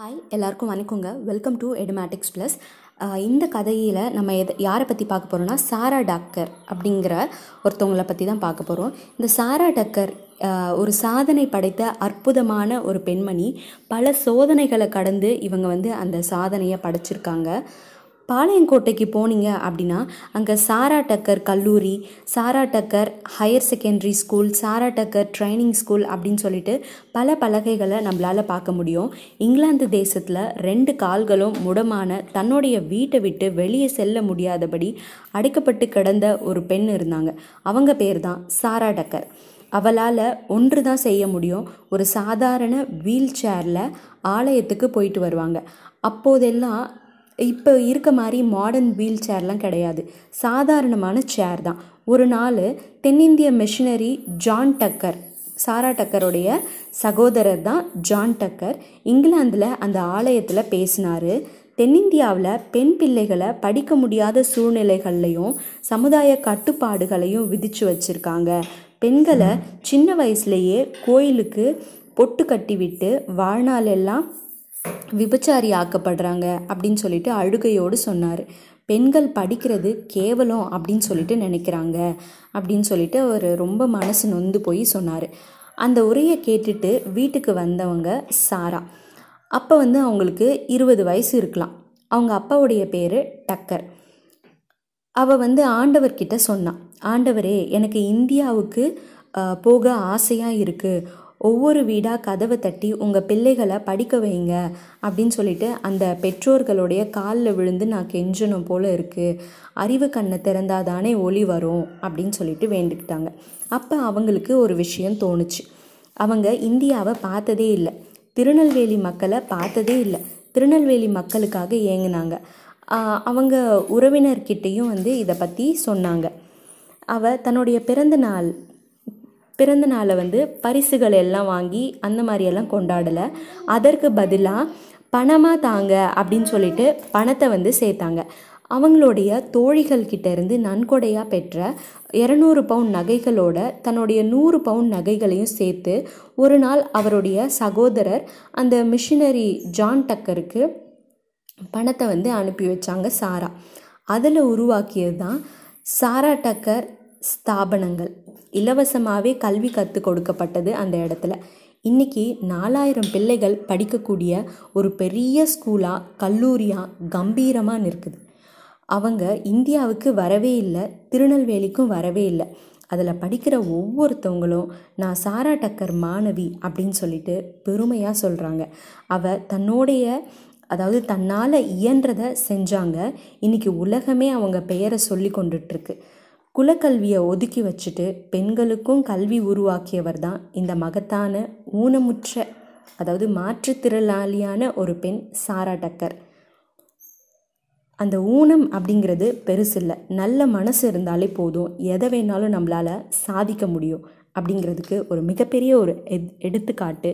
hi எல்லாருக்கும் வணக்கங்க welcome to Edumatics plus இந்த கதையில் நம்ம எதை யாரை பற்றி பார்க்க போகிறோம்னா சாரா டாக்கர் அப்படிங்கிற ஒருத்தவங்களை பற்றி தான் பார்க்க போகிறோம் இந்த சாரா டக்கர் ஒரு சாதனை படைத்த அற்புதமான ஒரு பெண்மணி பல சோதனைகளை கடந்து இவங்க வந்து அந்த சாதனையை படைச்சிருக்காங்க பாளையங்கோட்டைக்கு போனீங்க அப்படின்னா அங்கே சாரா டக்கர் கல்லூரி Sarah Tucker higher secondary school Sarah Tucker training school அப்படின்னு சொல்லிட்டு பல பலகைகளை நம்மளால் பார்க்க முடியும் இங்கிலாந்து தேசத்தில் ரெண்டு கால்களும் முடமான தன்னுடைய வீட்டை விட்டு வெளியே செல்ல முடியாதபடி அடைக்கப்பட்டு கிடந்த ஒரு பெண் இருந்தாங்க அவங்க பேர் தான் சாரா டக்கர் அவளால் ஒன்று தான் செய்ய முடியும் ஒரு சாதாரண வீல் சேரில் ஆலயத்துக்கு போயிட்டு வருவாங்க அப்போதெல்லாம் இப்போ இருக்க மாதிரி மாடர்ன் வீல் சேர்லாம் கிடையாது சாதாரணமான சேர் தான் ஒரு நாள் தென்னிந்திய மிஷினரி ஜான் டக்கர் சாரா டக்கருடைய சகோதரர் தான் ஜான் டக்கர் இங்கிலாந்தில் அந்த ஆலயத்தில் பேசினார் தென்னிந்தியாவில் பெண் பிள்ளைகளை படிக்க முடியாத சூழ்நிலைகள்லையும் சமுதாய கட்டுப்பாடுகளையும் விதித்து வச்சுருக்காங்க பெண்களை சின்ன வயசுலேயே கோயிலுக்கு பொட்டு கட்டிவிட்டு வாழ்நாளெல்லாம் விபச்சாரி ஆக்கப்படுறாங்க அப்படின்னு சொல்லிட்டு அழுகையோடு சொன்னார் பெண்கள் படிக்கிறது கேவலம் அப்படின்னு சொல்லிட்டு நினைக்கிறாங்க அப்படின்னு சொல்லிட்டு அவர் ரொம்ப மனசு நொந்து போய் சொன்னார் அந்த உரையை கேட்டுட்டு வீட்டுக்கு வந்தவங்க சாரா அப்போ வந்து அவங்களுக்கு இருபது வயசு இருக்கலாம் அவங்க அப்பாவுடைய பேர் டக்கர் அவள் வந்து ஆண்டவர்கிட்ட சொன்னான் ஆண்டவரே எனக்கு இந்தியாவுக்கு போக ஆசையாக இருக்குது ஒவ்வொரு வீடாக கதவை தட்டி உங்கள் பிள்ளைகளை படிக்க வைங்க அப்படின்னு சொல்லிட்டு அந்த பெற்றோர்களுடைய காலில் விழுந்து நான் கெஞ்சணும் போல் இருக்குது அறிவு கண்ணை திறந்தா தானே ஒளி வரும் அப்படின்னு சொல்லிட்டு வேண்டுக்கிட்டாங்க அப்போ அவங்களுக்கு ஒரு விஷயம் தோணுச்சு அவங்க இந்தியாவை பார்த்ததே இல்லை திருநெல்வேலி மக்களை பார்த்ததே இல்லை திருநெல்வேலி மக்களுக்காக ஏங்கினாங்க அவங்க உறவினர்கிட்டையும் வந்து இதை பற்றி சொன்னாங்க அவள் தன்னுடைய பிறந்த நாள் பிறந்த நாளை வந்து பரிசுகள் எல்லாம் வாங்கி அந்த மாதிரியெல்லாம் கொண்டாடலை அதற்கு பதிலாக பணமாக தாங்க அப்படின்னு சொல்லிட்டு பணத்தை வந்து சேர்த்தாங்க அவங்களுடைய தோழிகள்கிட்ட இருந்து நன்கொடையாக பெற்ற இரநூறு பவுண்ட் நகைகளோட தன்னுடைய நூறு பவுண்ட் நகைகளையும் சேர்த்து ஒரு நாள் அவருடைய சகோதரர் அந்த மிஷினரி ஜான் டக்கருக்கு பணத்தை வந்து அனுப்பி வச்சாங்க சாரா அதில் உருவாக்கியது தான் சாரா டக்கர் ஸ்தாபனங்கள் இலவசமாகவே கல்வி கற்றுக் கொடுக்கப்பட்டது அந்த இடத்துல இன்றைக்கி நாலாயிரம் பிள்ளைகள் படிக்கக்கூடிய ஒரு பெரிய ஸ்கூலாக கல்லூரியாக கம்பீரமாக நிற்குது அவங்க இந்தியாவுக்கு வரவே இல்லை திருநெல்வேலிக்கும் வரவே இல்லை அதில் படிக்கிற ஒவ்வொருத்தவங்களும் நான் சாரா டக்கர் மாணவி அப்படின்னு சொல்லிட்டு பெருமையாக சொல்கிறாங்க அவள் தன்னோடைய அதாவது தன்னால் இயன்றதை செஞ்சாங்க இன்றைக்கி உலகமே அவங்க பெயரை சொல்லி கொண்டுட்ருக்கு குலக்கல்வியை ஒதுக்கி வச்சுட்டு பெண்களுக்கும் கல்வி உருவாக்கியவர் தான் இந்த மகத்தான ஊனமுற்ற அதாவது மாற்றுத்திறனாளியான ஒரு பெண் சாரா டக்கர் அந்த ஊனம் அப்படிங்கிறது இல்லை நல்ல மனசு இருந்தாலே போதும் எதை வேணாலும் நம்மளால் சாதிக்க முடியும் அப்படிங்கிறதுக்கு ஒரு மிகப்பெரிய ஒரு எத் எடுத்துக்காட்டு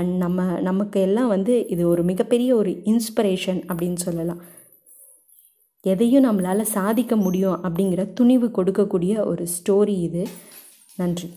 அண்ட் நம்ம நமக்கு எல்லாம் வந்து இது ஒரு மிகப்பெரிய ஒரு இன்ஸ்பிரேஷன் அப்படின்னு சொல்லலாம் எதையும் நம்மளால் சாதிக்க முடியும் அப்படிங்கிற துணிவு கொடுக்கக்கூடிய ஒரு ஸ்டோரி இது நன்றி